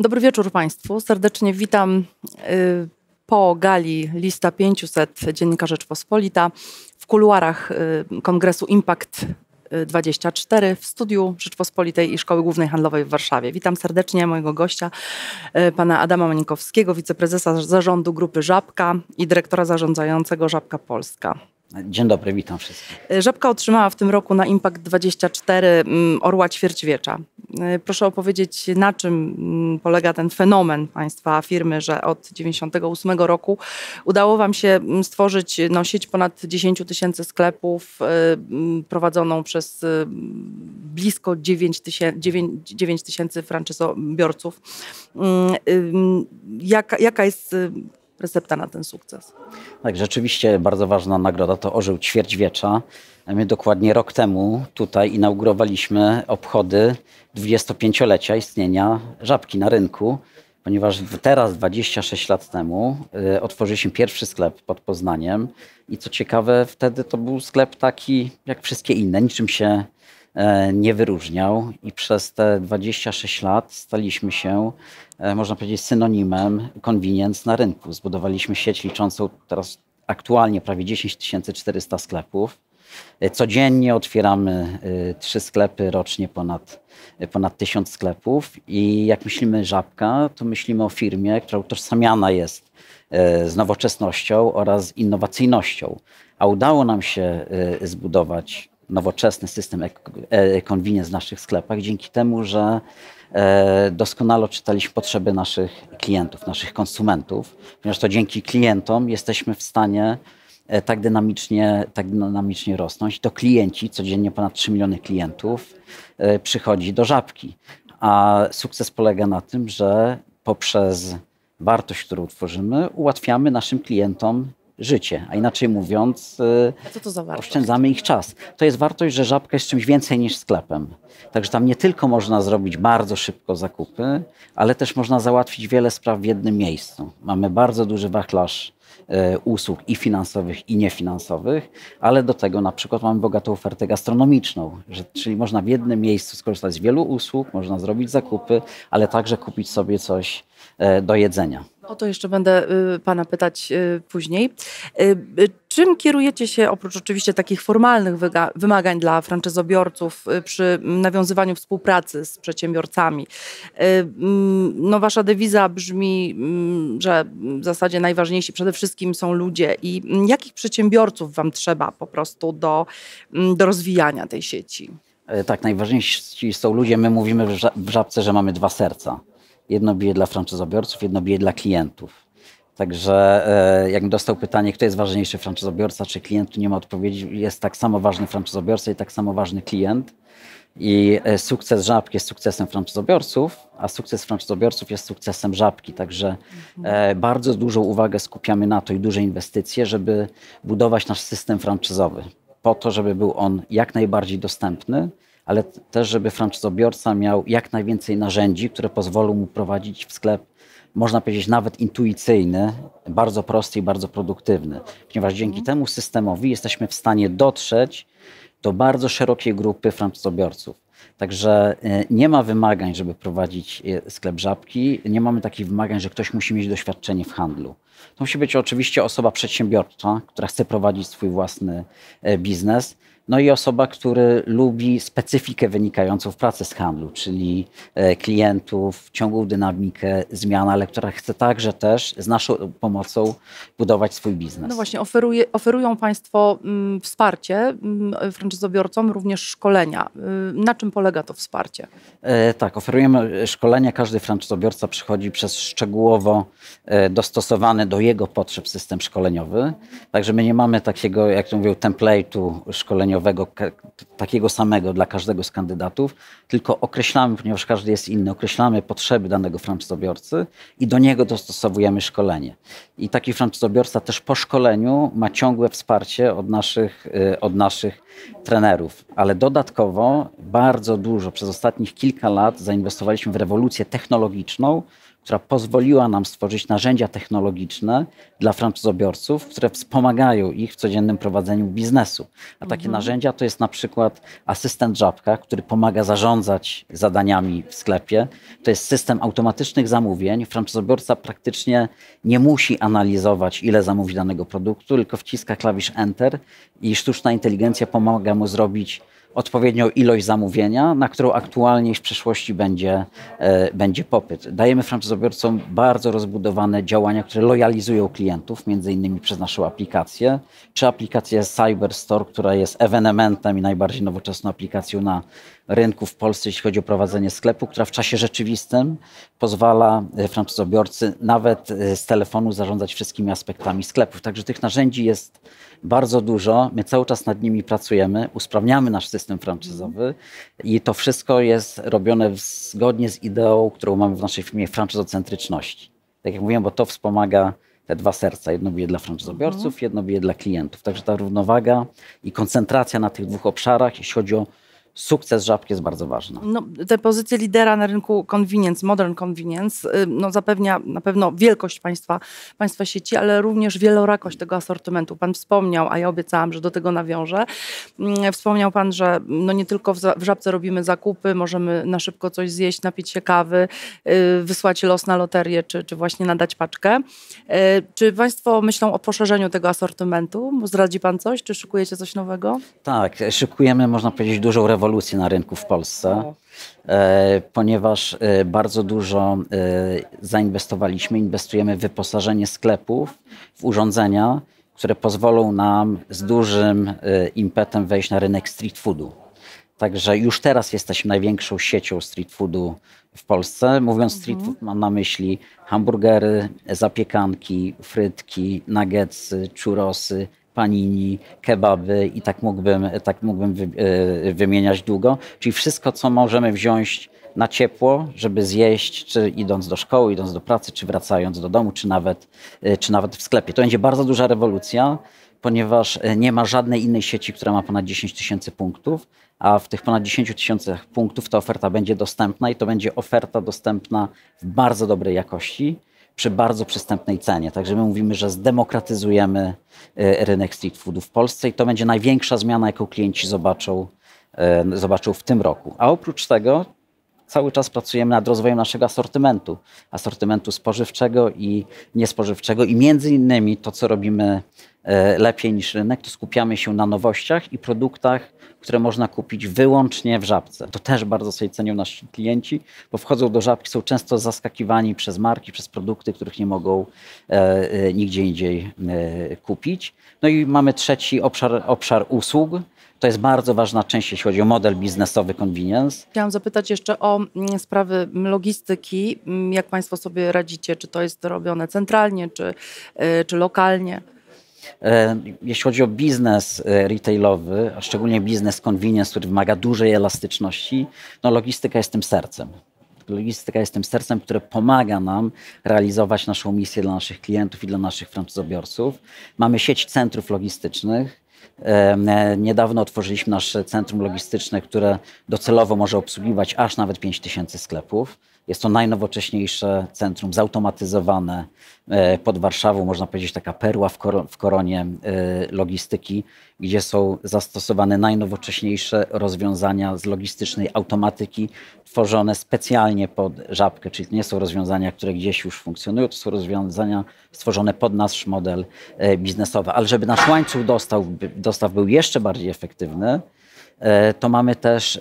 Dobry wieczór Państwu. Serdecznie witam y, po gali Lista 500 Dziennika Rzeczpospolita w kuluarach y, kongresu Impact 24 y, w studiu Rzeczpospolitej i Szkoły Głównej Handlowej w Warszawie. Witam serdecznie mojego gościa, pana Adama Manikowskiego, wiceprezesa zarządu Grupy Żabka i dyrektora zarządzającego Żabka Polska. Dzień dobry, witam wszystkich. Żabka otrzymała w tym roku na Impact 24 mm, Orła Ćwierćwiecza. Y, proszę opowiedzieć, na czym mm, polega ten fenomen Państwa firmy, że od 1998 roku udało Wam się mm, stworzyć no, sieć ponad 10 tysięcy sklepów y, prowadzoną przez y, blisko 9 tysięcy franczyzobiorców. Jaka, jaka jest recepta na ten sukces. Tak, rzeczywiście bardzo ważna nagroda to Orzeł Ćwierćwiecza. My dokładnie rok temu tutaj inaugurowaliśmy obchody 25-lecia istnienia Żabki na rynku, ponieważ teraz, 26 lat temu, y, otworzyliśmy pierwszy sklep pod Poznaniem i co ciekawe, wtedy to był sklep taki jak wszystkie inne, niczym się E, nie wyróżniał i przez te 26 lat staliśmy się, e, można powiedzieć, synonimem convenience na rynku. Zbudowaliśmy sieć liczącą teraz aktualnie prawie 10 400 sklepów. E, codziennie otwieramy trzy sklepy rocznie, ponad, ponad tysiąc sklepów. I jak myślimy żabka, to myślimy o firmie, która utożsamiana jest z nowoczesnością oraz innowacyjnością. A udało nam się zbudować nowoczesny system e-convenience e-, w naszych sklepach dzięki temu, że e, doskonale czytaliśmy potrzeby naszych klientów, naszych konsumentów, ponieważ to dzięki klientom jesteśmy w stanie e, tak dynamicznie, tak dynamicznie rosnąć. To klienci, codziennie ponad 3 miliony klientów przychodzi do żabki. A sukces polega na tym, że poprzez wartość, którą tworzymy, ułatwiamy naszym klientom życie, a inaczej mówiąc, y, oszczędzamy ich czas. To jest wartość, że żabka jest czymś więcej niż sklepem. Także tam nie tylko można zrobić bardzo szybko zakupy, ale też można załatwić wiele spraw w jednym miejscu. Mamy bardzo duży wachlarz e, usług i finansowych, i niefinansowych, ale do tego na przykład mamy bogatą ofertę gastronomiczną, że, czyli można w jednym miejscu skorzystać z wielu usług, można zrobić zakupy, ale także kupić sobie coś E, do jedzenia. O to jeszcze będę y, Pana pytać y, później. Y, czym kierujecie się, oprócz oczywiście takich formalnych wymagań dla franczyzobiorców przy nawiązywaniu współpracy z przedsiębiorcami? Mm, no, wasza dewiza brzmi, mm, że w zasadzie najważniejsi przede wszystkim są ludzie i mm, jakich przedsiębiorców Wam trzeba po prostu do, do rozwijania tej sieci? E, tak, najważniejsi są ludzie. My mówimy w żabce, że mamy dwa serca. Jedno bije dla franczyzobiorców, jedno bije dla klientów. Także e, jak dostał pytanie, kto jest ważniejszy, franczyzobiorca czy klient, tu nie ma odpowiedzi. Jest tak samo ważny franczyzobiorca i tak samo ważny klient. I e, sukces żabki jest sukcesem franczyzobiorców, a sukces franczyzobiorców jest sukcesem żabki. Także e, bardzo dużą uwagę skupiamy na to i duże inwestycje, żeby budować nasz system franczyzowy. Po to, żeby był on jak najbardziej dostępny, ale też, żeby franczyzobiorca miał jak najwięcej narzędzi, które pozwolą mu prowadzić w sklep, można powiedzieć, nawet intuicyjny, bardzo prosty i bardzo produktywny. Ponieważ dzięki temu systemowi jesteśmy w stanie dotrzeć do bardzo szerokiej grupy franczyzobiorców. Także e, nie ma wymagań, żeby prowadzić e, sklep żabki. Nie mamy takich wymagań, że ktoś musi mieć doświadczenie w handlu. To musi być oczywiście osoba przedsiębiorcza, która chce prowadzić swój własny e, biznes. No i osoba, który lubi specyfikę wynikającą w pracy z handlu, czyli e, klientów, ciągłą dynamikę zmian, ale która chce także też z naszą pomocą budować swój biznes. No właśnie, oferuje, oferują Państwo mm, wsparcie mm, franczyzobiorcom, również szkolenia. Y, na czym polega to wsparcie? E, tak, oferujemy szkolenia. Każdy franczyzobiorca przychodzi przez szczegółowo e, dostosowany do jego potrzeb system szkoleniowy. Także my nie mamy takiego, jak to mówią, template'u szkoleniowego takiego samego dla każdego z kandydatów, tylko określamy, ponieważ każdy jest inny, określamy potrzeby danego franczobiorcy i do niego dostosowujemy szkolenie. I taki franczobiorca też po szkoleniu ma ciągłe wsparcie od naszych, y, od naszych trenerów. Ale dodatkowo bardzo dużo, przez ostatnich kilka lat zainwestowaliśmy w rewolucję technologiczną, która pozwoliła nam stworzyć narzędzia technologiczne dla franczobiorców, które wspomagają ich w codziennym prowadzeniu biznesu. A takie mhm. narzędzia to jest na przykład asystent żabka, który pomaga zarządzać zadaniami w sklepie. To jest system automatycznych zamówień. Franczobiorca praktycznie nie musi analizować, ile zamówi danego produktu, tylko wciska klawisz Enter i sztuczna inteligencja pomaga mu zrobić odpowiednią ilość zamówienia, na którą aktualnie w przyszłości będzie, e, będzie popyt. Dajemy franczyzobiorcom bardzo rozbudowane działania, które lojalizują klientów, między innymi przez naszą aplikację, czy aplikację Cyberstore, która jest ewenementem i najbardziej nowoczesną aplikacją na rynku w Polsce, jeśli chodzi o prowadzenie sklepu, która w czasie rzeczywistym pozwala e, franczyzobiorcy nawet e, z telefonu zarządzać wszystkimi aspektami sklepów. Także tych narzędzi jest bardzo dużo. My cały czas nad nimi pracujemy, usprawniamy nasz system franczyzowy i to wszystko jest robione zgodnie z ideą, którą mamy w naszej firmie franczyzocentryczności. Tak jak mówiłem, bo to wspomaga te dwa serca. Jedno bije dla franczyzobiorców, mhm. jedno bije dla klientów. Także ta równowaga i koncentracja na tych dwóch obszarach, jeśli chodzi o sukces żabki jest bardzo ważny. No, te pozycje lidera na rynku convenience, modern convenience, y, no, zapewnia na pewno wielkość państwa, państwa sieci, ale również wielorakość tego asortymentu. Pan wspomniał, a ja obiecałam, że do tego nawiążę. Mm, wspomniał pan, że no, nie tylko w, żabce robimy zakupy, możemy na szybko coś zjeść, napić się kawy, y, wysłać los na loterię, czy, czy właśnie nadać paczkę. Y, czy państwo myślą o poszerzeniu tego asortymentu? Zradzi pan coś? Czy szykujecie coś nowego? Tak, szykujemy, można powiedzieć, dużą rewolucję rewolucję na rynku w Polsce, no. e, ponieważ e, bardzo dużo e, zainwestowaliśmy, inwestujemy w wyposażenie sklepów, w urządzenia, które pozwolą nam z dużym impetem wejść na rynek street foodu. Także już teraz jesteśmy największą siecią street foodu w Polsce. Mówiąc street mhm. food, mam na myśli hamburgery, zapiekanki, frytki, nuggetsy, churrosy, panini, kebaby i tak mógłbym, tak mógłbym e, wymieniać długo. Czyli wszystko, co możemy wziąć na ciepło, żeby zjeść, czy idąc do szkoły, idąc do pracy, czy wracając do domu, czy nawet, e, czy nawet w sklepie. To będzie bardzo duża rewolucja, ponieważ e, nie ma żadnej innej sieci, która ma ponad 10 tysięcy punktów, a w tych ponad 10 tysiącach punktów ta oferta będzie dostępna i to będzie oferta dostępna w bardzo dobrej jakości przy bardzo przystępnej cenie. Także my mówimy, że zdemokratyzujemy e, rynek street foodu w Polsce i to będzie największa zmiana, jaką klienci zobaczą, e, zobaczą w tym roku. A oprócz tego cały czas pracujemy nad rozwojem naszego asortymentu, asortymentu spożywczego i niespożywczego i między innymi to, co robimy e, lepiej niż rynek, to skupiamy się na nowościach i produktach, które można kupić wyłącznie w żabce. To też bardzo sobie cenią nasi klienci, bo wchodzą do żabki, są często zaskakiwani przez marki, przez produkty, których nie mogą e, e nigdzie indziej e, kupić. No i mamy trzeci obszar, obszar usług to jest bardzo ważna część, jeśli chodzi o model biznesowy convenience. Chciałam zapytać jeszcze o mm, sprawy logistyki. Mm, jak Państwo sobie radzicie? Czy to jest robione centralnie, czy, y, czy lokalnie? E, jeśli chodzi o biznes e, retailowy, a szczególnie biznes convenience, który wymaga dużej elastyczności, no logistyka jest tym sercem logistyka jest tym sercem, które pomaga nam realizować naszą misję dla naszych klientów i dla naszych franczyzobiorców. Mamy sieć centrów logistycznych, E, niedawno otworzyliśmy nasze centrum logistyczne, które docelowo może obsługiwać aż nawet 5 tysięcy sklepów. Jest to najnowocześniejsze centrum, zautomatyzowane e, pod Warszawą, można powiedzieć taka perła w koronie e, logistyki, gdzie są zastosowane najnowocześniejsze rozwiązania z logistycznej automatyki, tworzone specjalnie pod żabkę, czyli nie są rozwiązania, które gdzieś już funkcjonują, to są rozwiązania stworzone pod nasz model e, biznesowy. Ale żeby nasz łańcuch dostaw, dostaw był jeszcze bardziej efektywny, E, to mamy też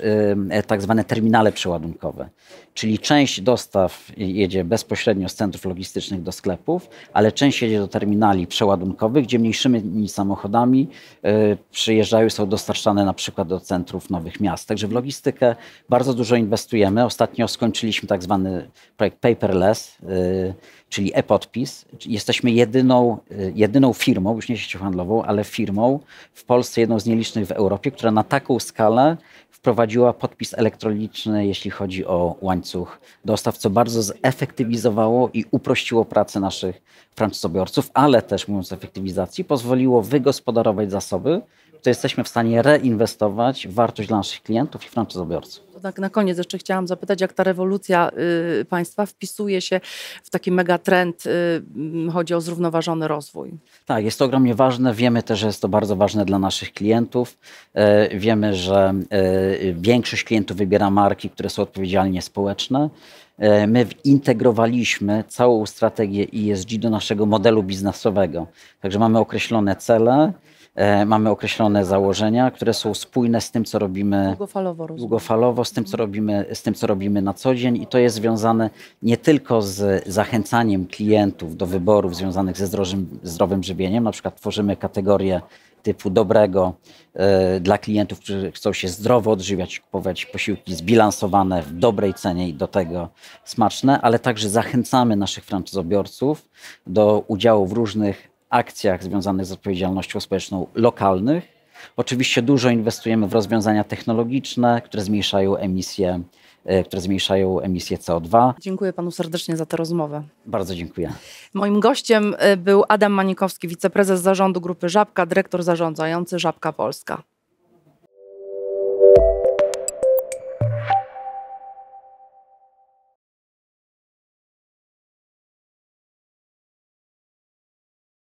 e, tak zwane terminale przeładunkowe, czyli część dostaw jedzie bezpośrednio z centrów logistycznych do sklepów, ale część jedzie do terminali przeładunkowych, gdzie mniejszymi samochodami e, przyjeżdżają, są dostarczane na przykład do centrów nowych miast. Także w logistykę bardzo dużo inwestujemy. Ostatnio skończyliśmy tak zwany projekt paperless, czyli e-podpis. Jesteśmy jedyną, y, jedyną firmą, już nie siecią handlową, ale firmą w Polsce, jedną z nielicznych w Europie, która na taką skalę wprowadziła podpis elektroniczny, jeśli chodzi o łańcuch dostaw, co bardzo zefektywizowało i uprościło pracę naszych franczyzobiorców, ale też, mówiąc o efektywizacji, pozwoliło wygospodarować zasoby, które jesteśmy w stanie reinwestować w wartość dla naszych klientów i franczyzobiorców na, na koniec jeszcze chciałam zapytać, jak ta rewolucja y, państwa wpisuje się w taki megatrend, y, chodzi o zrównoważony rozwój. Tak, jest to ogromnie ważne. Wiemy też, że jest to bardzo ważne dla naszych klientów. E, wiemy, że y, większość klientów wybiera marki, które są odpowiedzialnie społeczne. E, my integrowaliśmy całą strategię ESG do naszego modelu biznesowego. Także mamy określone cele, E, mamy określone założenia, które są spójne z tym, co robimy długofalowo, długofalowo, z, tym, co mhm. robimy, z tym, co robimy na co dzień i to jest związane nie tylko z zachęcaniem klientów do wyborów związanych ze zdrowym, zdrowym żywieniem, na przykład tworzymy kategorie typu dobrego e, dla klientów, którzy chcą się zdrowo odżywiać, kupować posiłki zbilansowane w dobrej cenie i do tego smaczne, ale także zachęcamy naszych franczyzobiorców do udziału w różnych akcjach związanych z odpowiedzialnością społeczną lokalnych. Oczywiście dużo inwestujemy w rozwiązania technologiczne, które zmniejszają emisję, e, które zmniejszają emisję CO2. Dziękuję panu serdecznie za tę rozmowę. Bardzo dziękuję. Moim gościem e, był Adam Manikowski, wiceprezes zarządu grupy Żabka, dyrektor zarządzający Żabka Polska.